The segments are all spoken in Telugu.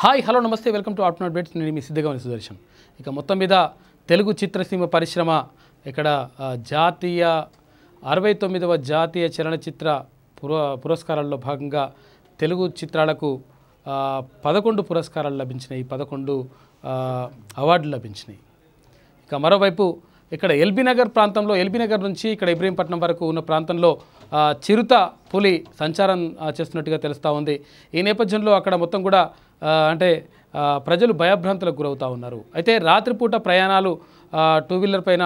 హాయ్ హలో నమస్తే welcome to at not bets నేను మీ సిద్ధగవని సుదర్శన్ ఇక మొత్తం మీద తెలుగు చిత్రసీమ పరిశ్రమ ఇక్కడ జాతీయ అరవై తొమ్మిదవ జాతీయ చలనచిత్ర పుర పురస్కారాల్లో భాగంగా తెలుగు చిత్రాలకు పదకొండు పురస్కారాలు లభించినాయి పదకొండు అవార్డులు లభించినాయి ఇక మరోవైపు ఇక్కడ ఎల్బీ నగర్ ప్రాంతంలో ఎల్బీ నగర్ నుంచి ఇక్కడ ఇబ్రహీంపట్నం వరకు ఉన్న ప్రాంతంలో చిరుత పులి సంచారం చేస్తున్నట్టుగా తెలుస్తూ ఉంది ఈ నేపథ్యంలో అక్కడ మొత్తం కూడా అంటే ప్రజలు భయభ్రాంతులకు గురవుతూ ఉన్నారు అయితే రాత్రిపూట ప్రయాణాలు టూ వీలర్ పైన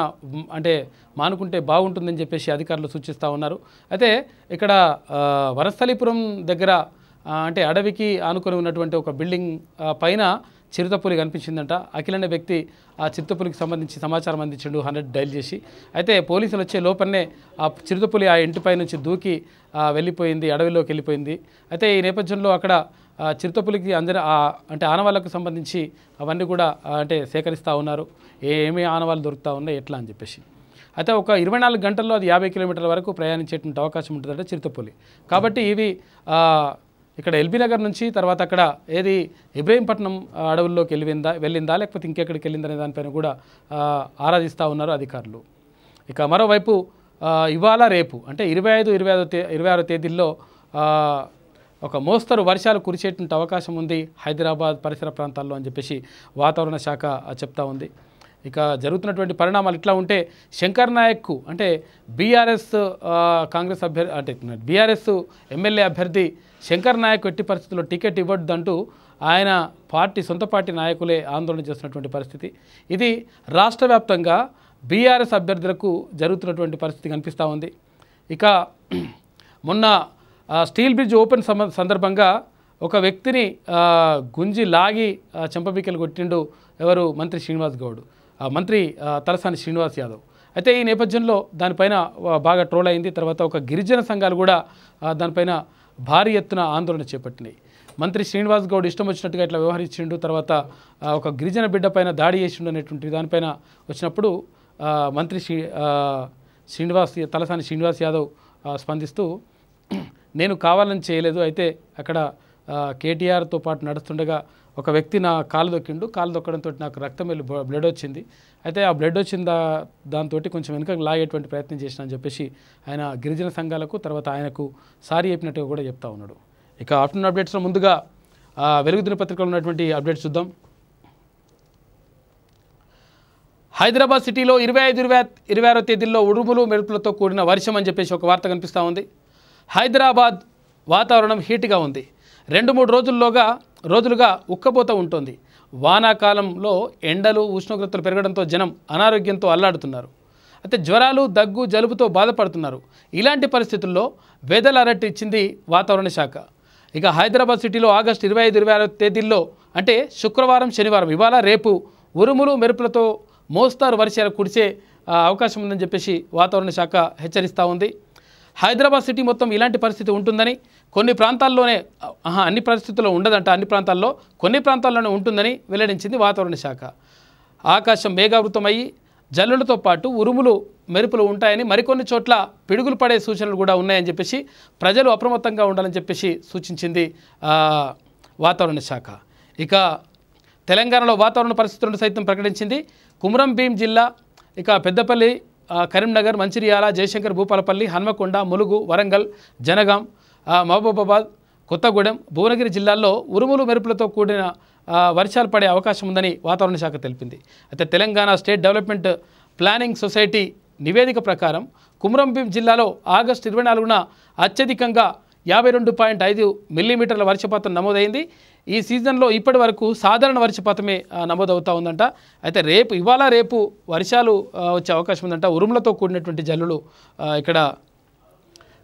అంటే మానుకుంటే బాగుంటుందని చెప్పేసి అధికారులు సూచిస్తూ ఉన్నారు అయితే ఇక్కడ వరస్థలీపురం దగ్గర అంటే అడవికి ఆనుకొని ఉన్నటువంటి ఒక బిల్డింగ్ పైన చిరుతపులి కనిపించిందంట అఖిల్ అనే వ్యక్తి ఆ చిరుతపులికి సంబంధించి సమాచారం అందించిండు హండ్రెడ్ డైల్ చేసి అయితే పోలీసులు వచ్చే లోపలనే ఆ చిరుతపులి ఆ ఇంటిపై నుంచి దూకి వెళ్ళిపోయింది అడవిలోకి వెళ్ళిపోయింది అయితే ఈ నేపథ్యంలో అక్కడ చిరుతపులికి అందిన అంటే ఆనవాళ్ళకు సంబంధించి అవన్నీ కూడా అంటే సేకరిస్తూ ఉన్నారు ఏమి ఆనవాళ్ళు దొరుకుతూ ఉన్నాయి ఎట్లా అని చెప్పేసి అయితే ఒక ఇరవై నాలుగు గంటల్లో అది యాభై కిలోమీటర్ల వరకు ప్రయాణించేటువంటి అవకాశం ఉంటుందంటే చిరుతపులి కాబట్టి ఇవి ఇక్కడ ఎల్బీ నగర్ నుంచి తర్వాత అక్కడ ఏది ఇబ్రహీంపట్నం అడవుల్లోకి వెళ్ళిందా వెళ్ళిందా లేకపోతే ఇంకెక్కడికి వెళ్ళిందనే దానిపైన కూడా ఆరాధిస్తూ ఉన్నారు అధికారులు ఇక మరోవైపు ఇవాళ రేపు అంటే ఇరవై ఐదు ఇరవై ఐదో తే ఇరవై ఆరో తేదీల్లో ఒక మోస్తరు వర్షాలు కురిసేటువంటి అవకాశం ఉంది హైదరాబాద్ పరిసర ప్రాంతాల్లో అని చెప్పేసి వాతావరణ శాఖ చెప్తా ఉంది ఇక జరుగుతున్నటువంటి పరిణామాలు ఇట్లా ఉంటే శంకర్ నాయక్కు అంటే బీఆర్ఎస్ కాంగ్రెస్ అభ్యర్థి అంటే బీఆర్ఎస్ ఎమ్మెల్యే అభ్యర్థి శంకర్ నాయక్ ఎట్టి పరిస్థితుల్లో టికెట్ ఇవ్వద్దంటూ ఆయన పార్టీ సొంత పార్టీ నాయకులే ఆందోళన చేస్తున్నటువంటి పరిస్థితి ఇది రాష్ట్ర వ్యాప్తంగా బీఆర్ఎస్ అభ్యర్థులకు జరుగుతున్నటువంటి పరిస్థితి కనిపిస్తూ ఉంది ఇక మొన్న స్టీల్ బ్రిడ్జ్ ఓపెన్ సందర్భంగా ఒక వ్యక్తిని గుంజి లాగి చెంపబీకెలు కొట్టిండు ఎవరు మంత్రి శ్రీనివాస్ గౌడ్ మంత్రి తలసాని శ్రీనివాస్ యాదవ్ అయితే ఈ నేపథ్యంలో దానిపైన బాగా ట్రోల్ అయింది తర్వాత ఒక గిరిజన సంఘాలు కూడా దానిపైన భారీ ఎత్తున ఆందోళన చేపట్టినాయి మంత్రి శ్రీనివాస్ గౌడ్ ఇష్టం వచ్చినట్టుగా ఇట్లా వ్యవహరించిండు తర్వాత ఒక గిరిజన బిడ్డ పైన దాడి చేసిండు అనేటువంటి దానిపైన వచ్చినప్పుడు మంత్రి శ్రీ శ్రీనివాస్ తలసాని శ్రీనివాస్ యాదవ్ స్పందిస్తూ నేను కావాలని చేయలేదు అయితే అక్కడ కేటీఆర్తో పాటు నడుస్తుండగా ఒక వ్యక్తి నా కాలు దొక్కిండు కాలు దొక్కడంతో నాకు రక్తం వెళ్ళి బ్లడ్ వచ్చింది అయితే ఆ బ్లడ్ వచ్చిన దా దాంతో కొంచెం వెనుకకు లాగేటువంటి ప్రయత్నం చేసిన అని చెప్పేసి ఆయన గిరిజన సంఘాలకు తర్వాత ఆయనకు సారీ చెప్పినట్టుగా కూడా చెప్తా ఉన్నాడు ఇక ఆఫ్టర్నూన్ అప్డేట్స్లో ముందుగా వెలుగుదిన పత్రికలో ఉన్నటువంటి అప్డేట్స్ చూద్దాం హైదరాబాద్ సిటీలో ఇరవై ఐదు ఇరవై ఇరవై ఆరో తేదీల్లో ఉరుములు మెరుపులతో కూడిన వర్షం అని చెప్పేసి ఒక వార్త కనిపిస్తూ ఉంది హైదరాబాద్ వాతావరణం హీట్గా ఉంది రెండు మూడు రోజుల్లోగా రోజులుగా ఉక్కపోత ఉంటుంది వానాకాలంలో ఎండలు ఉష్ణోగ్రతలు పెరగడంతో జనం అనారోగ్యంతో అల్లాడుతున్నారు అయితే జ్వరాలు దగ్గు జలుబుతో బాధపడుతున్నారు ఇలాంటి పరిస్థితుల్లో వెదర్ అలర్ట్ ఇచ్చింది వాతావరణ శాఖ ఇక హైదరాబాద్ సిటీలో ఆగస్టు ఇరవై ఐదు ఇరవై ఆరో తేదీల్లో అంటే శుక్రవారం శనివారం ఇవాళ రేపు ఉరుములు మెరుపులతో మోస్తారు వర్షాలు కుడిచే అవకాశం ఉందని చెప్పేసి వాతావరణ శాఖ హెచ్చరిస్తూ ఉంది హైదరాబాద్ సిటీ మొత్తం ఇలాంటి పరిస్థితి ఉంటుందని కొన్ని ప్రాంతాల్లోనే అన్ని పరిస్థితుల్లో ఉండదంట అన్ని ప్రాంతాల్లో కొన్ని ప్రాంతాల్లోనే ఉంటుందని వెల్లడించింది వాతావరణ శాఖ ఆకాశం మేఘావృతమయ్యి జల్లులతో పాటు ఉరుములు మెరుపులు ఉంటాయని మరికొన్ని చోట్ల పిడుగులు పడే సూచనలు కూడా ఉన్నాయని చెప్పేసి ప్రజలు అప్రమత్తంగా ఉండాలని చెప్పేసి సూచించింది వాతావరణ శాఖ ఇక తెలంగాణలో వాతావరణ పరిస్థితులను సైతం ప్రకటించింది కుమరం భీం జిల్లా ఇక పెద్దపల్లి కరీంనగర్ మంచిర్యాల జయశంకర్ భూపాలపల్లి హన్మకొండ ములుగు వరంగల్ జనగాం మహబూబాబాద్ కొత్తగూడెం భువనగిరి జిల్లాల్లో ఉరుములు మెరుపులతో కూడిన వర్షాలు పడే అవకాశం ఉందని వాతావరణ శాఖ తెలిపింది అయితే Telangana state development planning society నివేదిక ప్రకారం కుమరంభీం జిల్లాలో ఆగస్టు ఇరవై నాలుగున అత్యధికంగా యాభై రెండు పాయింట్ ఐదు మిల్లీమీటర్ల వర్షపాతం నమోదైంది ఈ సీజన్లో ఇప్పటి వరకు సాధారణ వర్షపాతమే నమోదవుతూ ఉందంట అయితే రేపు ఇవాళ రేపు వర్షాలు వచ్చే అవకాశం ఉందంట ఉరుములతో కూడినటువంటి జల్లులు ఇక్కడ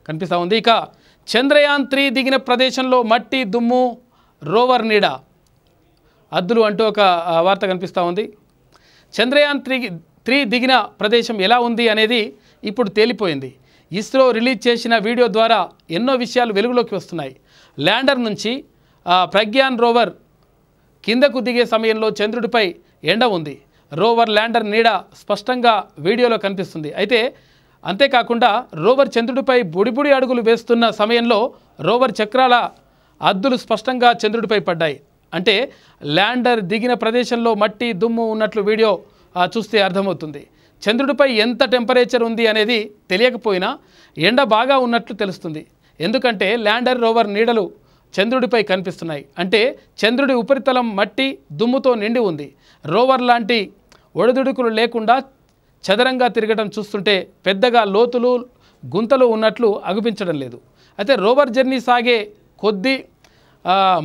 కనిపిస్తూ ఉంది ఇక చంద్రయాన్ త్రీ దిగిన ప్రదేశంలో మట్టి దుమ్ము రోవర్ నీడ అద్దులు అంటూ ఒక వార్త కనిపిస్తూ ఉంది చంద్రయాన్ త్రీ త్రీ దిగిన ప్రదేశం ఎలా ఉంది అనేది ఇప్పుడు తేలిపోయింది ఇస్రో రిలీజ్ చేసిన వీడియో ద్వారా ఎన్నో విషయాలు వెలుగులోకి వస్తున్నాయి ల్యాండర్ నుంచి ప్రజ్ఞాన్ రోవర్ కిందకు దిగే సమయంలో చంద్రుడిపై ఎండ ఉంది రోవర్ ల్యాండర్ నీడ స్పష్టంగా వీడియోలో కనిపిస్తుంది అయితే అంతేకాకుండా రోవర్ చంద్రుడిపై బుడిబుడి అడుగులు వేస్తున్న సమయంలో రోవర్ చక్రాల అద్దులు స్పష్టంగా చంద్రుడిపై పడ్డాయి అంటే ల్యాండర్ దిగిన ప్రదేశంలో మట్టి దుమ్ము ఉన్నట్లు వీడియో చూస్తే అర్థమవుతుంది చంద్రుడిపై ఎంత టెంపరేచర్ ఉంది అనేది తెలియకపోయినా ఎండ బాగా ఉన్నట్లు తెలుస్తుంది ఎందుకంటే ల్యాండర్ రోవర్ నీడలు చంద్రుడిపై కనిపిస్తున్నాయి అంటే చంద్రుడి ఉపరితలం మట్టి దుమ్ముతో నిండి ఉంది రోవర్ లాంటి ఒడిదుడుకులు లేకుండా చదరంగా తిరగడం చూస్తుంటే పెద్దగా లోతులు గుంతలు ఉన్నట్లు అగుపించడం లేదు అయితే రోవర్ జర్నీ సాగే కొద్ది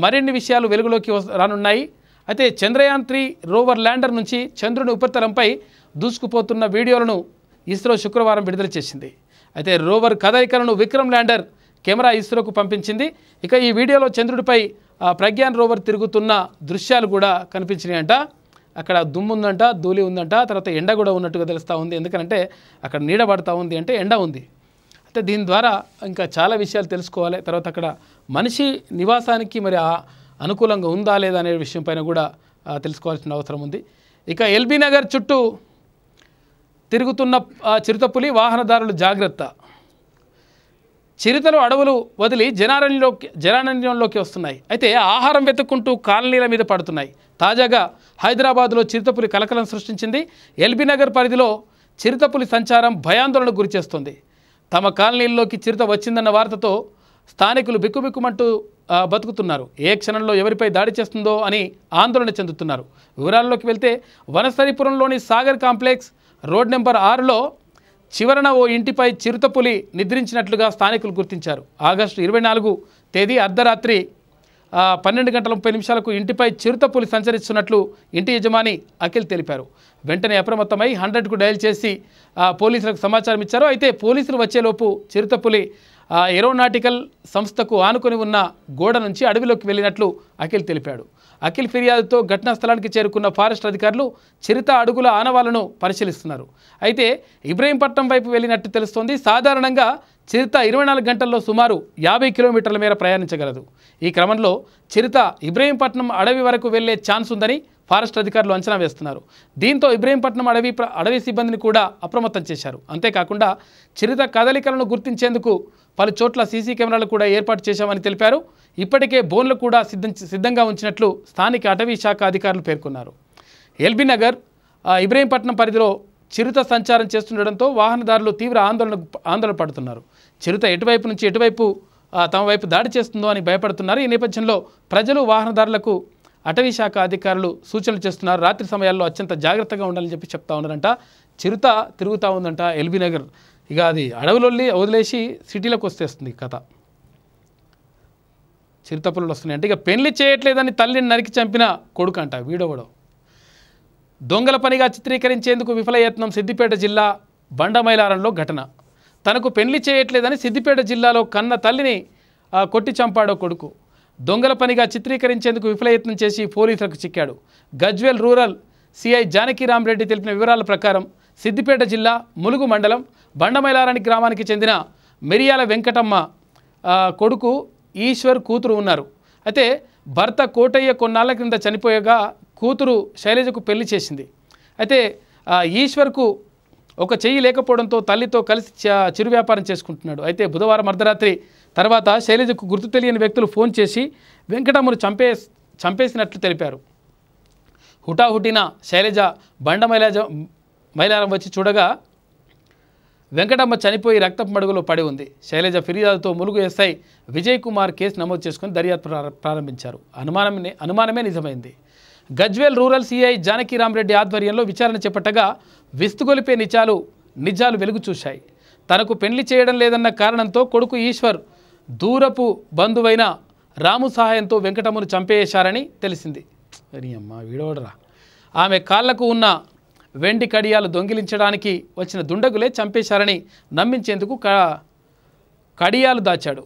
మరిన్ని విషయాలు వెలుగులోకి రానున్నాయి అయితే చంద్రయాన్ త్రీ రోవర్ ల్యాండర్ నుంచి చంద్రుని ఉపరితలంపై దూసుకుపోతున్న వీడియోలను ఇస్రో శుక్రవారం విడుదల చేసింది అయితే రోవర్ కదలికలను విక్రమ్ ల్యాండర్ కెమెరా ఇస్రోకు పంపించింది ఇక ఈ వీడియోలో చంద్రుడిపై ప్రజ్ఞాన్ రోవర్ తిరుగుతున్న దృశ్యాలు కూడా కనిపించినాయంట అక్కడ దుమ్ము ఉందంట ధూళి ఉందంట తర్వాత ఎండ కూడా ఉన్నట్టుగా తెలుస్తూ ఉంది ఎందుకంటే అక్కడ నీడ పడుతూ ఉంది అంటే ఎండ ఉంది అయితే దీని ద్వారా ఇంకా చాలా విషయాలు తెలుసుకోవాలి తర్వాత అక్కడ మనిషి నివాసానికి మరి అనుకూలంగా ఉందా లేదా అనే విషయంపైన కూడా తెలుసుకోవాల్సిన అవసరం ఉంది ఇక ఎల్బీ నగర్ చుట్టూ తిరుగుతున్న చిరుతపులి వాహనదారులు జాగ్రత్త చిరుతలు అడవులు వదిలి జనారణ్యంలోకి జనారణ్యంలోకి వస్తున్నాయి అయితే ఆహారం వెతుక్కుంటూ కాలనీల మీద పడుతున్నాయి తాజాగా హైదరాబాద్లో చిరుతపులి కలకలం సృష్టించింది ఎల్బీ నగర్ పరిధిలో చిరుతపులి సంచారం భయాందోళనకు గురిచేస్తుంది తమ కాలనీల్లోకి చిరుత వచ్చిందన్న వార్తతో స్థానికులు బిక్కుబిక్కుమంటూ బతుకుతున్నారు ఏ క్షణంలో ఎవరిపై దాడి చేస్తుందో అని ఆందోళన చెందుతున్నారు వివరాల్లోకి వెళ్తే వనసరిపురంలోని సాగర్ కాంప్లెక్స్ రోడ్ నెంబర్ ఆరులో చివరన ఓ ఇంటిపై చిరుతపులి నిద్రించినట్లుగా స్థానికులు గుర్తించారు ఆగస్టు ఇరవై నాలుగు తేదీ అర్ధరాత్రి పన్నెండు గంటల ముప్పై నిమిషాలకు ఇంటిపై చిరుతపులి సంచరిస్తున్నట్లు ఇంటి యజమాని అఖిల్ తెలిపారు వెంటనే అప్రమత్తమై హండ్రెడ్కు డయల్ చేసి పోలీసులకు సమాచారం ఇచ్చారు అయితే పోలీసులు వచ్చేలోపు చిరుతపులి ఏరోనాటికల్ సంస్థకు ఆనుకొని ఉన్న గోడ నుంచి అడవిలోకి వెళ్ళినట్లు అఖిల్ తెలిపాడు అఖిల్ ఫిర్యాదుతో ఘటనా స్థలానికి చేరుకున్న ఫారెస్ట్ అధికారులు చిరుత అడుగుల ఆనవాళ్లను పరిశీలిస్తున్నారు అయితే ఇబ్రహీంపట్నం వైపు వెళ్ళినట్టు తెలుస్తోంది సాధారణంగా చిరుత ఇరవై నాలుగు గంటల్లో సుమారు యాభై కిలోమీటర్ల మేర ప్రయాణించగలదు ఈ క్రమంలో చిరుత ఇబ్రహీంపట్నం అడవి వరకు వెళ్లే ఛాన్స్ ఉందని ఫారెస్ట్ అధికారులు అంచనా వేస్తున్నారు దీంతో ఇబ్రహీంపట్నం అడవి అడవి సిబ్బందిని కూడా అప్రమత్తం చేశారు అంతేకాకుండా చిరుత కదలికలను గుర్తించేందుకు పలు చోట్ల సీసీ కెమెరాలు కూడా ఏర్పాటు చేశామని తెలిపారు ఇప్పటికే బోన్లు కూడా సిద్ధం సిద్ధంగా ఉంచినట్లు స్థానిక అటవీ శాఖ అధికారులు పేర్కొన్నారు ఎల్బీ నగర్ ఇబ్రహీంపట్నం పరిధిలో చిరుత సంచారం చేస్తుండటంతో వాహనదారులు తీవ్ర ఆందోళన ఆందోళన పడుతున్నారు చిరుత ఎటువైపు నుంచి ఎటువైపు తమ వైపు దాడి చేస్తుందో అని భయపడుతున్నారు ఈ నేపథ్యంలో ప్రజలు వాహనదారులకు అటవీ శాఖ అధికారులు సూచనలు చేస్తున్నారు రాత్రి సమయాల్లో అత్యంత జాగ్రత్తగా ఉండాలని చెప్పి చెప్తా ఉన్నారంట చిరుత తిరుగుతూ ఉందంట ఎల్బీ నగర్ ఇక అది అడవులొల్లి వదిలేసి సిటీలకు వస్తేస్తుంది కథ చిరుతపులు వస్తున్నాయి అంటే ఇక పెళ్లి చేయట్లేదని తల్లిని నరికి చంపిన కొడుకు అంట వీడవడం దొంగల పనిగా చిత్రీకరించేందుకు విఫలయత్నం సిద్దిపేట జిల్లా బండమైలారంలో ఘటన తనకు పెళ్లి చేయట్లేదని సిద్దిపేట జిల్లాలో కన్న తల్లిని కొట్టి చంపాడో కొడుకు దొంగల పనిగా చిత్రీకరించేందుకు విఫలయత్నం చేసి పోలీసులకు చిక్కాడు గజ్వేల్ రూరల్ సిఐ జానకిరామ్ రెడ్డి తెలిపిన వివరాల ప్రకారం సిద్దిపేట జిల్లా ములుగు మండలం బండమైలారాని గ్రామానికి చెందిన మెరియాల వెంకటమ్మ కొడుకు ఈశ్వర్ కూతురు ఉన్నారు అయితే భర్త కోటయ్య కొన్నాళ్ళ క్రింద చనిపోయగా కూతురు శైలజకు పెళ్లి చేసింది అయితే ఈశ్వర్కు ఒక చెయ్యి లేకపోవడంతో తల్లితో కలిసి చిరు వ్యాపారం చేసుకుంటున్నాడు అయితే బుధవారం అర్ధరాత్రి తర్వాత శైలజకు గుర్తు తెలియని వ్యక్తులు ఫోన్ చేసి వెంకటమ్మను చంపే చంపేసినట్లు తెలిపారు హుటాహుటిన శైలజ బండ మైలాజ మైలారం వచ్చి చూడగా వెంకటమ్మ చనిపోయి రక్తపు మడుగులో పడి ఉంది శైలజ ఫిర్యాదుతో ములుగు ఎస్ఐ విజయ్ కుమార్ కేసు నమోదు చేసుకుని దర్యాప్తు ప్రారంభించారు అనుమానమే అనుమానమే నిజమైంది గజ్వేల్ రూరల్ సీఐ జానకిరామరెడ్డి ఆధ్వర్యంలో విచారణ చేపట్టగా విస్తుగొలిపే నిజాలు నిజాలు వెలుగు చూశాయి తనకు పెళ్లి చేయడం లేదన్న కారణంతో కొడుకు ఈశ్వర్ దూరపు బంధువైన రాము సహాయంతో వెంకటమ్మను చంపేశారని తెలిసింది అమ్మా వీడోడరా ఆమె కాళ్లకు ఉన్న వెండి కడియాలు దొంగిలించడానికి వచ్చిన దుండగులే చంపేశారని నమ్మించేందుకు కడియాలు దాచాడు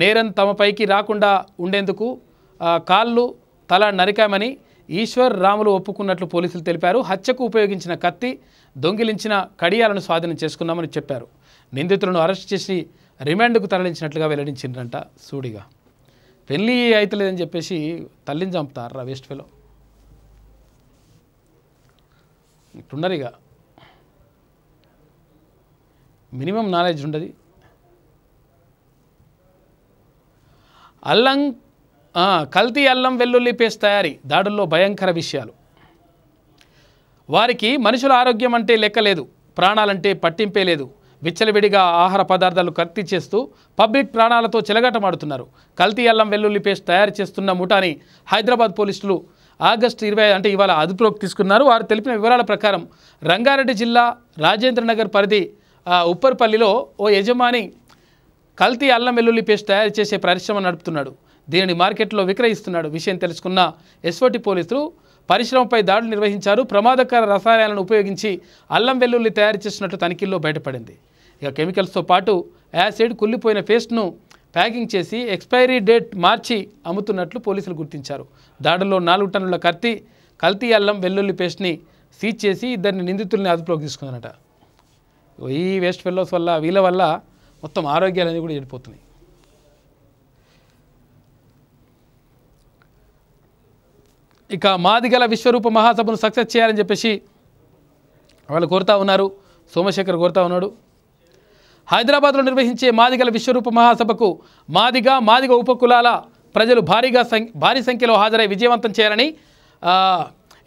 నేరం తమపైకి రాకుండా ఉండేందుకు కాళ్ళు తల నరికామని ఈశ్వర్ రాములు ఒప్పుకున్నట్లు పోలీసులు తెలిపారు హత్యకు ఉపయోగించిన కత్తి దొంగిలించిన కడియాలను స్వాధీనం చేసుకున్నామని చెప్పారు నిందితులను అరెస్ట్ చేసి రిమాండ్కు తరలించినట్లుగా వెల్లడించిండ్రంట సూడిగా పెళ్ళి అయితలేదని చెప్పేసి తల్లిని చంపుతారు రా వేస్ట్ ఫెలో ఇట్టున్నారు ఇక మినిమం నాలెడ్జ్ ఉండదు అల్లం కల్తీ అల్లం వెల్లుల్లి పేస్ట్ తయారీ దాడుల్లో భయంకర విషయాలు వారికి మనుషుల ఆరోగ్యం అంటే లెక్కలేదు ప్రాణాలంటే పట్టింపే లేదు విచ్చలవిడిగా ఆహార పదార్థాలు కత్తి చేస్తూ పబ్లిక్ ప్రాణాలతో చెలగటమాడుతున్నారు కల్తీ అల్లం వెల్లుల్లి పేస్ట్ తయారు చేస్తున్న ముఠాని హైదరాబాద్ పోలీసులు ఆగస్టు ఇరవై అంటే ఇవాళ అదుపులోకి తీసుకున్నారు వారు తెలిపిన వివరాల ప్రకారం రంగారెడ్డి జిల్లా రాజేంద్రనగర్ పరిధి ఉప్పర్పల్లిలో ఓ యజమాని కల్తీ అల్లం వెల్లుల్లి పేస్ట్ తయారు చేసే పరిశ్రమ నడుపుతున్నాడు దీనిని మార్కెట్లో విక్రయిస్తున్నాడు విషయం తెలుసుకున్న ఎస్ఓటి పోలీసులు పరిశ్రమపై దాడులు నిర్వహించారు ప్రమాదకర రసాయనాలను ఉపయోగించి అల్లం వెల్లుల్లి తయారు చేస్తున్నట్టు తనిఖీల్లో బయటపడింది ఇక కెమికల్స్తో పాటు యాసిడ్ కుళ్ళిపోయిన పేస్ట్ను ప్యాకింగ్ చేసి ఎక్స్పైరీ డేట్ మార్చి అమ్ముతున్నట్లు పోలీసులు గుర్తించారు దాడుల్లో నాలుగు టన్నుల కత్తి కల్తీ అల్లం వెల్లుల్లి పేస్ట్ని సీజ్ చేసి ఇద్దరిని నిందితుల్ని అదుపులోకి తీసుకున్నారట ఈ వేస్ట్ ఫెల్లోస్ వల్ల వీళ్ళ వల్ల మొత్తం ఆరోగ్యాలన్నీ కూడా చెడిపోతున్నాయి ఇక మాదిగల విశ్వరూప మహాసభను సక్సెస్ చేయాలని చెప్పేసి వాళ్ళు కోరుతా ఉన్నారు సోమశేఖర్ కోరుతా ఉన్నాడు హైదరాబాద్లో నిర్వహించే మాదిగల విశ్వరూప మహాసభకు మాదిగ మాదిగ ఉపకులాల ప్రజలు భారీగా భారీ సంఖ్యలో హాజరై విజయవంతం చేయాలని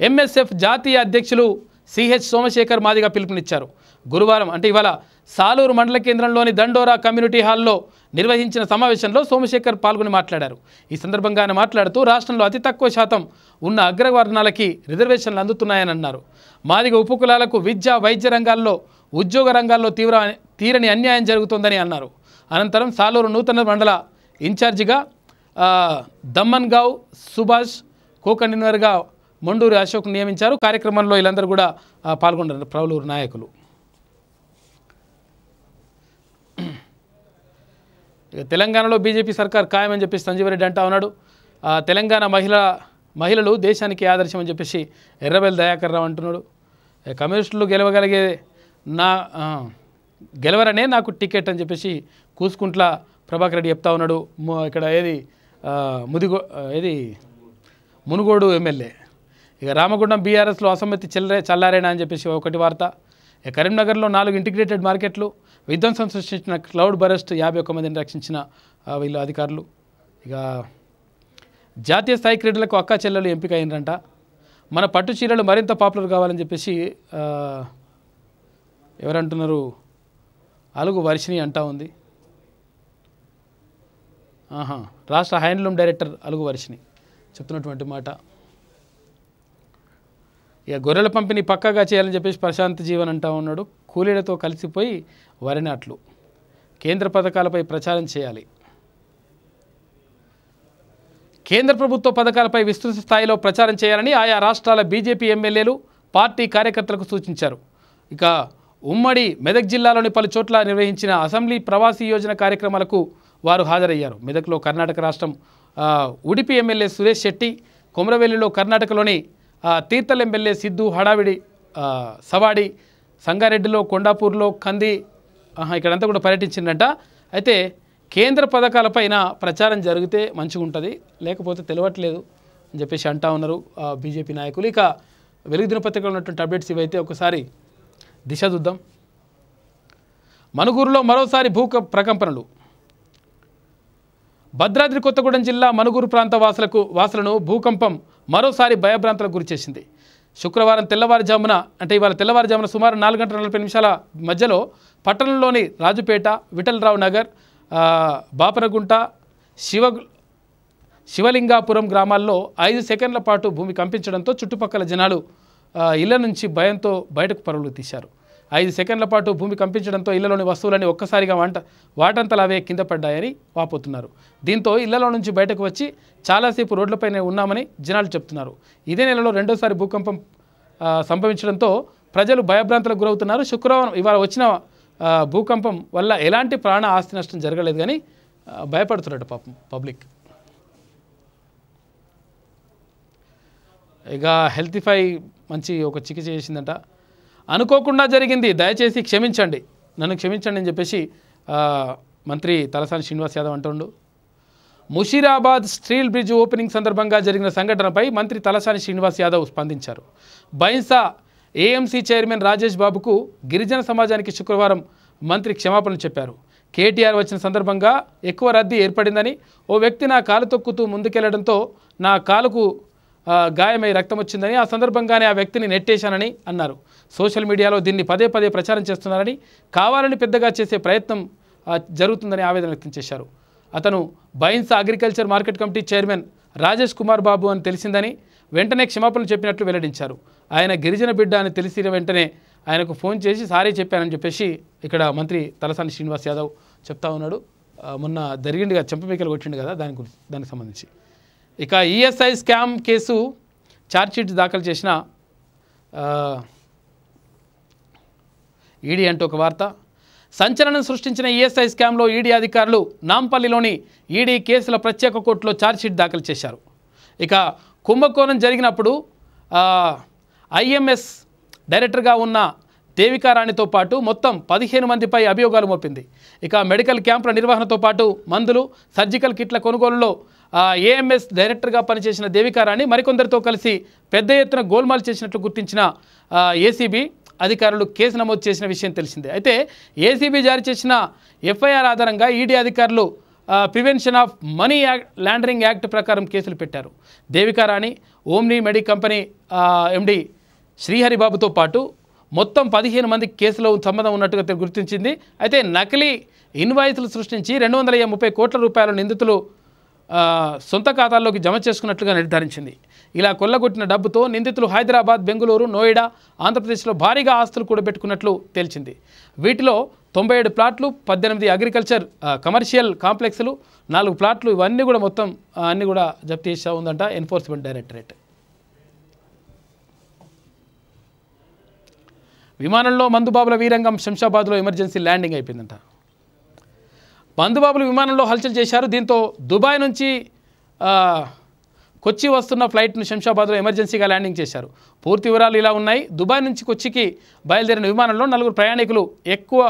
ఎంఎస్ఎఫ్ జాతీయ అధ్యక్షులు సిహెచ్ సోమశేఖర్ మాదిగ పిలుపునిచ్చారు గురువారం అంటే ఇవాళ సాలూరు మండల కేంద్రంలోని దండోరా కమ్యూనిటీ హాల్లో నిర్వహించిన సమావేశంలో సోమశేఖర్ పాల్గొని మాట్లాడారు ఈ సందర్భంగా ఆయన మాట్లాడుతూ రాష్ట్రంలో అతి తక్కువ శాతం ఉన్న అగ్రవర్ణాలకి రిజర్వేషన్లు అందుతున్నాయని అన్నారు మాదిగ ఉపకులాలకు విద్య వైద్య రంగాల్లో ఉద్యోగ రంగాల్లో తీవ్ర తీరని అన్యాయం జరుగుతుందని అన్నారు అనంతరం సాలూరు నూతన మండల ఇన్ఛార్జిగా దమ్మన్ గావ్ సుభాష్ కోకన్వీనర్గా మండూరి అశోక్ నియమించారు కార్యక్రమంలో వీళ్ళందరూ కూడా పాల్గొన్నారు ప్రవలూరు నాయకులు తెలంగాణలో బీజేపీ సర్కార్ ఖాయమని చెప్పేసి సంజీవరెడ్డి అంటా ఉన్నాడు తెలంగాణ మహిళ మహిళలు దేశానికి ఆదర్శం అని చెప్పేసి ఎర్రబెల్ దయాకర్ రావు అంటున్నాడు కమ్యూనిస్టులు గెలవగలిగే నా గెలవరనే నాకు టికెట్ అని చెప్పేసి కూసుకుంట్లా ప్రభాకర్ రెడ్డి చెప్తా ఉన్నాడు ఇక్కడ ఏది ముదిగో ఏది మునుగోడు ఎమ్మెల్యే ఇక రామగుండం బీఆర్ఎస్లో అసమ్మతి చెల్లరే చల్లారేనా అని చెప్పేసి ఒకటి వార్త కరీంనగర్లో నాలుగు ఇంటిగ్రేటెడ్ మార్కెట్లు విధ్వంసం సృష్టించిన క్లౌడ్ బరెస్ట్ యాభై ఒక్క మందిని రక్షించిన వీళ్ళు అధికారులు ఇక జాతీయ స్థాయి క్రీడలకు అక్క చెల్లెలు ఎంపిక అయినరంట మన పట్టు చీరలు మరింత పాపులర్ కావాలని చెప్పేసి ఎవరంటున్నారు అలుగు వర్షిణి అంటా ఉంది ఆహా రాష్ట్ర హ్యాండ్లూమ్ డైరెక్టర్ అలుగు వర్షిణి చెప్తున్నటువంటి మాట ఇక గొర్రెల పంపిణీ పక్కాగా చేయాలని చెప్పేసి ప్రశాంత్ జీవన్ అంటా ఉన్నాడు కూలీలతో కలిసిపోయి వరినట్లు కేంద్ర పథకాలపై ప్రచారం చేయాలి కేంద్ర ప్రభుత్వ పథకాలపై విస్తృత స్థాయిలో ప్రచారం చేయాలని ఆయా రాష్ట్రాల బీజేపీ ఎమ్మెల్యేలు పార్టీ కార్యకర్తలకు సూచించారు ఇక ఉమ్మడి మెదక్ జిల్లాలోని పలు చోట్ల నిర్వహించిన అసెంబ్లీ ప్రవాసీ యోజన కార్యక్రమాలకు వారు హాజరయ్యారు మెదక్లో కర్ణాటక రాష్ట్రం ఉడిపి ఎమ్మెల్యే సురేష్ శెట్టి కొమరవెల్లిలో కర్ణాటకలోని తీర్థల ఎమ్మెల్యే సిద్ధు హడావిడి సవాడి సంగారెడ్డిలో కొండాపూర్లో కంది ఇక్కడంతా కూడా పర్యటించిందంట అయితే కేంద్ర పథకాలపైన ప్రచారం జరిగితే మంచిగా ఉంటుంది లేకపోతే తెలియట్లేదు అని చెప్పేసి అంటా ఉన్నారు బీజేపీ నాయకులు ఇక వెలుగు దినపత్రికలో ఉన్నటువంటి అప్డేట్స్ ఇవైతే ఒకసారి దిశ చూద్దాం మనుగూరులో మరోసారి భూక ప్రకంపనలు భద్రాద్రి కొత్తగూడెం జిల్లా మనుగూరు ప్రాంత వాసులకు వాసులను భూకంపం మరోసారి భయభ్రాంతలకు గురిచేసింది శుక్రవారం తెల్లవారుజామున అంటే ఇవాళ తెల్లవారుజామున సుమారు నాలుగు గంటల నలభై నిమిషాల మధ్యలో పట్టణంలోని రాజుపేట విఠలరావు నగర్ బాపనగుంట శివ శివలింగాపురం గ్రామాల్లో ఐదు సెకండ్ల పాటు భూమి కంపించడంతో చుట్టుపక్కల జనాలు ఇళ్ల నుంచి భయంతో బయటకు పరుగులు తీశారు ఐదు సెకండ్ల పాటు భూమి కంపించడంతో ఇళ్లలోని వస్తువులని ఒక్కసారిగా వంట వాటంతలు అవే కింద పడ్డాయని వాపోతున్నారు దీంతో ఇళ్లలో నుంచి బయటకు వచ్చి చాలాసేపు రోడ్లపైనే ఉన్నామని జనాలు చెప్తున్నారు ఇదే నెలలో రెండోసారి భూకంపం సంభవించడంతో ప్రజలు భయభ్రాంతులకు గురవుతున్నారు శుక్రవారం ఇవాళ వచ్చిన భూకంపం వల్ల ఎలాంటి ప్రాణ ఆస్తి నష్టం జరగలేదు కానీ భయపడుతున్నాడు పాపం పబ్లిక్ ఇక హెల్తీఫై మంచి ఒక చికిత్స చేసిందంట అనుకోకుండా జరిగింది దయచేసి క్షమించండి నన్ను క్షమించండి అని చెప్పేసి మంత్రి తలసాని శ్రీనివాస్ యాదవ్ అంటుండు ముషీరాబాద్ స్టీల్ బ్రిడ్జ్ ఓపెనింగ్ సందర్భంగా జరిగిన సంఘటనపై మంత్రి తలసాని శ్రీనివాస్ యాదవ్ స్పందించారు బైన్సా ఏఎంసీ చైర్మన్ రాజేష్ బాబుకు గిరిజన సమాజానికి శుక్రవారం మంత్రి క్షమాపణలు చెప్పారు కేటీఆర్ వచ్చిన సందర్భంగా ఎక్కువ రద్దీ ఏర్పడిందని ఓ వ్యక్తి నా కాలు తొక్కుతూ ముందుకెళ్లడంతో నా కాలుకు గాయమై రక్తం వచ్చిందని ఆ సందర్భంగానే ఆ వ్యక్తిని నెట్టేశానని అన్నారు సోషల్ మీడియాలో దీన్ని పదే పదే ప్రచారం చేస్తున్నారని కావాలని పెద్దగా చేసే ప్రయత్నం జరుగుతుందని ఆవేదన వ్యక్తం చేశారు అతను Bhainsa agriculture market committee chairman Rajesh Kumar Babu అని తెలిసిందని వెంటనే క్షమాపణలు చెప్పినట్లు వెల్లడించారు ఆయన గిరిజన బిడ్డ అని తెలిసిన వెంటనే ఆయనకు ఫోన్ చేసి సారీ చెప్పానని చెప్పేసి ఇక్కడ మంత్రి తలసాని శ్రీనివాస్ యాదవ్ చెప్తా ఉన్నాడు మొన్న జరిగిందిగా చెంపమీకలు కొట్టిండు కదా దాని గురించి దానికి సంబంధించి ఇక ESI e scam case chargesheet దాఖలు చేసిన ఈడీ e అంటూ ఒక వార్త సంచలనం సృష్టించిన ఈఎస్ఐ స్కామ్లో ఈడీ అధికారులు నాంపల్లిలోని ఈడీ e కేసుల ప్రత్యేక కోర్టులో ఛార్జ్షీట్ దాఖలు చేశారు ఇక కుంభకోణం జరిగినప్పుడు ఐఎంఎస్ డైరెక్టర్గా ఉన్న దేవికారాణితో పాటు మొత్తం పదిహేను మందిపై అభియోగాలు మోపింది ఇక మెడికల్ క్యాంపుల నిర్వహణతో పాటు మందులు సర్జికల్ కిట్ల కొనుగోలులో ఏఎంఎస్ డైరెక్టర్గా పనిచేసిన దేవికారాణి మరికొందరితో కలిసి పెద్ద ఎత్తున గోల్మాల్ చేసినట్లు గుర్తించిన ఏసీబీ అధికారులు కేసు నమోదు చేసిన విషయం తెలిసిందే అయితే ఏసీబీ జారీ చేసిన ఎఫ్ఐఆర్ ఆధారంగా ఈడీ అధికారులు prevention of money act laundering act ప్రకారం కేసులు పెట్టారు Devikarani Omni Medi company MD శ్రీహరిబాబుతో పాటు మొత్తం పదిహేను మంది కేసులో సంబంధం ఉన్నట్టుగా గుర్తించింది అయితే నకిలీ ఇన్వాయిస్లు సృష్టించి రెండు వందల ముప్పై కోట్ల రూపాయల నిందితులు సొంత ఖాతాల్లోకి జమ చేసుకున్నట్లుగా నిర్ధారించింది ఇలా కొల్లగొట్టిన డబ్బుతో నిందితులు హైదరాబాద్ బెంగళూరు నోయిడా ఆంధ్రప్రదేశ్లో భారీగా ఆస్తులు కూడబెట్టుకున్నట్లు తేల్చింది వీటిలో తొంభై ఏడు ప్లాట్లు పద్దెనిమిది అగ్రికల్చర్ కమర్షియల్ కాంప్లెక్స్లు నాలుగు ప్లాట్లు ఇవన్నీ కూడా మొత్తం అన్నీ కూడా జప్తు చేసా ఉందంట ఎన్ఫోర్స్మెంట్ డైరెక్టరేట్ విమానంలో మందుబాబుల వీరంగం శంషాబాద్లో ఎమర్జెన్సీ ల్యాండింగ్ అయిపోయిందంట బంధుబాబులు విమానంలో హల్చల్ చేశారు దీంతో దుబాయ్ నుంచి కొచ్చి వస్తున్న ఫ్లైట్ను శంషాబాద్లో ఎమర్జెన్సీగా ల్యాండింగ్ చేశారు పూర్తి వివరాలు ఇలా ఉన్నాయి దుబాయ్ నుంచి కొచ్చికి బయలుదేరిన విమానంలో నలుగురు ప్రయాణికులు ఎక్కువ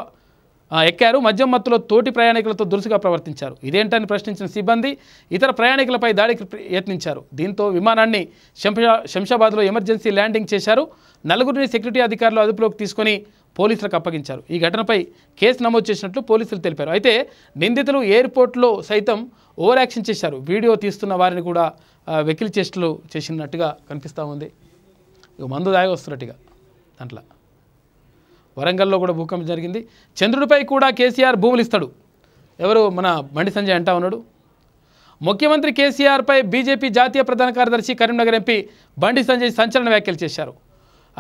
ఎక్కారు మద్యం మత్తులో తోటి ప్రయాణికులతో దురుసుగా ప్రవర్తించారు ఇదేంటని ప్రశ్నించిన సిబ్బంది ఇతర ప్రయాణికులపై దాడికి యత్నించారు దీంతో విమానాన్ని శంషా శంషాబాద్లో ఎమర్జెన్సీ ల్యాండింగ్ చేశారు నలుగురిని సెక్యూరిటీ అధికారులు అదుపులోకి తీసుకొని పోలీసులకు అప్పగించారు ఈ ఘటనపై కేసు నమోదు చేసినట్లు పోలీసులు తెలిపారు అయితే నిందితులు ఎయిర్పోర్ట్లో సైతం ఓవర్ యాక్షన్ చేశారు వీడియో తీస్తున్న వారిని కూడా వెకిల్ చేష్టలు చేసినట్టుగా కనిపిస్తూ ఉంది మందు దాగి వస్తున్నట్టుగా దాంట్లో వరంగల్లో కూడా భూకంపం జరిగింది చంద్రుడిపై కూడా కేసీఆర్ భూములు ఇస్తాడు ఎవరు మన బండి సంజయ్ అంటా ఉన్నాడు ముఖ్యమంత్రి కేసీఆర్పై బీజేపీ జాతీయ ప్రధాన కార్యదర్శి కరీంనగర్ ఎంపీ బండి సంజయ్ సంచలన వ్యాఖ్యలు చేశారు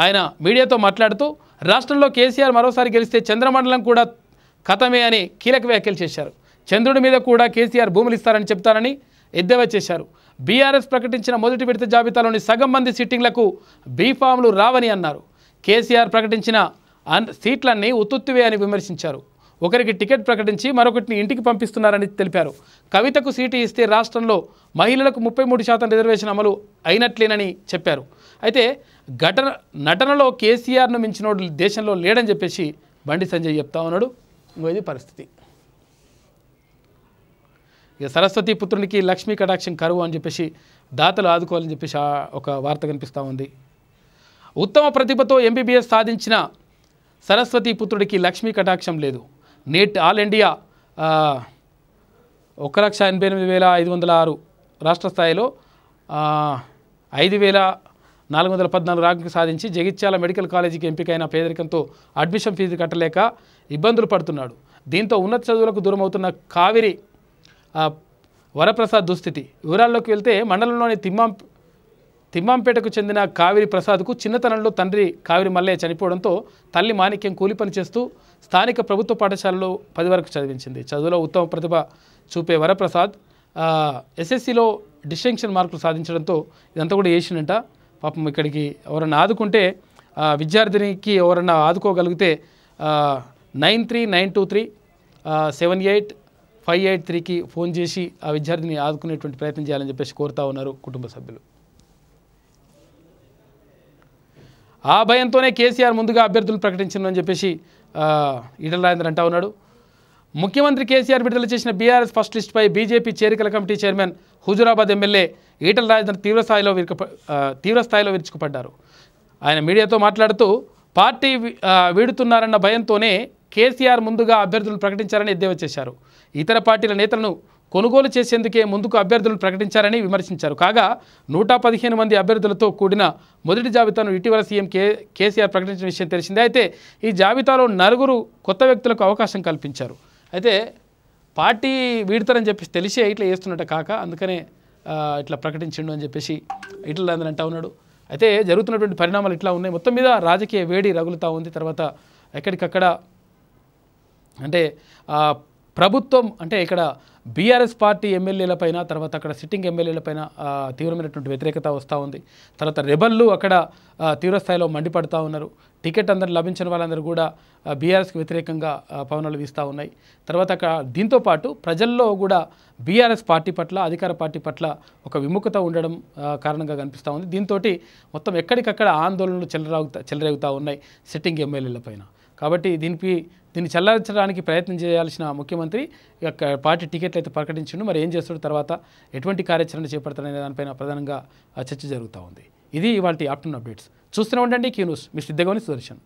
ఆయన మీడియాతో మాట్లాడుతూ రాష్ట్రంలో కేసీఆర్ మరోసారి గెలిస్తే చంద్రమండలం కూడా కథమే అని కీలక వ్యాఖ్యలు చేశారు చంద్రుడి మీద కూడా కేసీఆర్ భూములు ఇస్తారని చెప్తారని ఎద్దేవా చేశారు బీఆర్ఎస్ ప్రకటించిన మొదటి విడత జాబితాలోని సగం మంది సిట్టింగ్లకు బీఫామ్లు రావని అన్నారు కేసీఆర్ ప్రకటించిన అన్ సీట్లన్నీ ఉత్తుత్తివే అని విమర్శించారు ఒకరికి టికెట్ ప్రకటించి మరొకటిని ఇంటికి పంపిస్తున్నారని తెలిపారు కవితకు సీటు ఇస్తే రాష్ట్రంలో మహిళలకు ముప్పై మూడు శాతం రిజర్వేషన్ అమలు అయినట్లేనని చెప్పారు అయితే ఘటన నటనలో కేసీఆర్ను మించినోడు దేశంలో లేడని చెప్పేసి బండి సంజయ్ చెప్తా ఉన్నాడు ఇది పరిస్థితి ఇక సరస్వతి పుత్రునికి లక్ష్మీ కటాక్షం కరువు అని చెప్పేసి దాతలు ఆదుకోవాలని చెప్పేసి ఆ ఒక వార్త కనిపిస్తూ ఉంది ఉత్తమ ప్రతిభతో ఎంబీబీఎస్ సాధించిన సరస్వతి పుత్రుడికి లక్ష్మీ కటాక్షం లేదు నేట్ ఆల్ ఇండియా ఒక లక్ష ఎనభై ఎనిమిది వేల ఐదు వందల ఆరు రాష్ట్ర స్థాయిలో ఐదు వేల నాలుగు వందల పద్నాలుగు ర్యాంకు సాధించి జగిత్యాల మెడికల్ కాలేజీకి ఎంపికైన పేదరికంతో అడ్మిషన్ ఫీజు కట్టలేక ఇబ్బందులు పడుతున్నాడు దీంతో ఉన్నత చదువులకు దూరం అవుతున్న కావిరి వరప్రసాద్ దుస్థితి వివరాల్లోకి వెళ్తే మండలంలోని తిమ్మాం తిమ్మాంపేటకు చెందిన కావిరి ప్రసాద్కు చిన్నతనంలో తండ్రి కావిరి మల్లయ్య చనిపోవడంతో తల్లి మాణిక్యం కూలిపని చేస్తూ స్థానిక ప్రభుత్వ పాఠశాలలో పది వరకు చదివించింది చదువులో ఉత్తమ ప్రతిభ చూపే వరప్రసాద్ ఎస్ఎస్సిలో డిస్టింక్షన్ మార్కులు సాధించడంతో ఇదంతా కూడా చేసిండట పాపం ఇక్కడికి ఎవరన్నా ఆదుకుంటే విద్యార్థినికి ఎవరన్నా ఆదుకోగలిగితే nine three nine two three seven eight five eight త్రీకి ఫోన్ చేసి ఆ విద్యార్థిని ఆదుకునేటువంటి ప్రయత్నం చేయాలని చెప్పేసి కోరుతా ఉన్నారు కుటుంబ సభ్యులు ఆ భయంతోనే కేసీఆర్ ముందుగా అభ్యర్థులు ప్రకటించను అని చెప్పేసి ఈటల రాజేందర్ అంటా ఉన్నాడు ముఖ్యమంత్రి కేసీఆర్ విడుదల చేసిన బీఆర్ఎస్ ఫస్ట్ లిస్టుపై బీజేపీ చేరికల committee chairman Huzurabad MLA Etela రాజధాని తీవ్రస్థాయిలో విరుక తీవ్రస్థాయిలో విరుచుకుపడ్డారు ఆయన మీడియాతో మాట్లాడుతూ పార్టీ వీడుతున్నారన్న భయంతోనే కేసీఆర్ ముందుగా అభ్యర్థులు ప్రకటించారని ఎద్దేవా చేశారు ఇతర పార్టీల నేతలను కొనుగోలు చేసేందుకే ముందుకు అభ్యర్థులు ప్రకటించారని విమర్శించారు కాగా నూట పదిహేను మంది అభ్యర్థులతో కూడిన మొదటి జాబితాను ఇటీవల సీఎం కే కేసీఆర్ ప్రకటించిన విషయం తెలిసిందే అయితే ఈ జాబితాలో నలుగురు కొత్త వ్యక్తులకు అవకాశం కల్పించారు అయితే పార్టీ వీడతారని చెప్పేసి తెలిసే ఇట్లా వేస్తున్నట్ట కాక అందుకనే ఇట్లా ప్రకటించిండు అని చెప్పేసి ఇట్లా అందని అంటా ఉన్నాడు అయితే జరుగుతున్నటువంటి పరిణామాలు ఇట్లా ఉన్నాయి మొత్తం మీద రాజకీయ వేడి రగులుతూ ఉంది తర్వాత ఎక్కడికక్కడ అంటే ప్రభుత్వం అంటే ఇక్కడ బీఆర్ఎస్ పార్టీ ఎమ్మెల్యేలపైన తర్వాత అక్కడ సిట్టింగ్ ఎమ్మెల్యేలపైన తీవ్రమైనటువంటి వ్యతిరేకత వస్తూ ఉంది తర్వాత రెబల్లు అక్కడ తీవ్రస్థాయిలో మండిపడుతూ ఉన్నారు టికెట్ అందరు లభించిన వాళ్ళందరూ కూడా బీఆర్ఎస్కి వ్యతిరేకంగా పవనాలు వీస్తూ ఉన్నాయి తర్వాత అక్కడ దీంతోపాటు ప్రజల్లో కూడా బీఆర్ఎస్ పార్టీ పట్ల అధికార పార్టీ పట్ల ఒక విముఖత ఉండడం కారణంగా కనిపిస్తూ ఉంది దీంతో మొత్తం ఎక్కడికక్కడ ఆందోళనలు చెలరాగుతా చెలరేగుతూ ఉన్నాయి సిట్టింగ్ ఎమ్మెల్యేలపైన కాబట్టి దీనికి దీన్ని చల్లార్చడానికి ప్రయత్నం చేయాల్సిన ముఖ్యమంత్రి పార్టీ టికెట్లు అయితే ప్రకటించిండు మరి ఏం చేస్తాడు తర్వాత ఎటువంటి కార్యాచరణ చేపడతాడనే దానిపైన ప్రధానంగా చర్చ జరుగుతూ ఉంది ఇది ఇవాళ ఆఫ్టర్నూన్ అప్డేట్స్ చూస్తూనే ఉండండి క్యూ న్యూస్ మీ సిద్ధగోని సుదర్శన్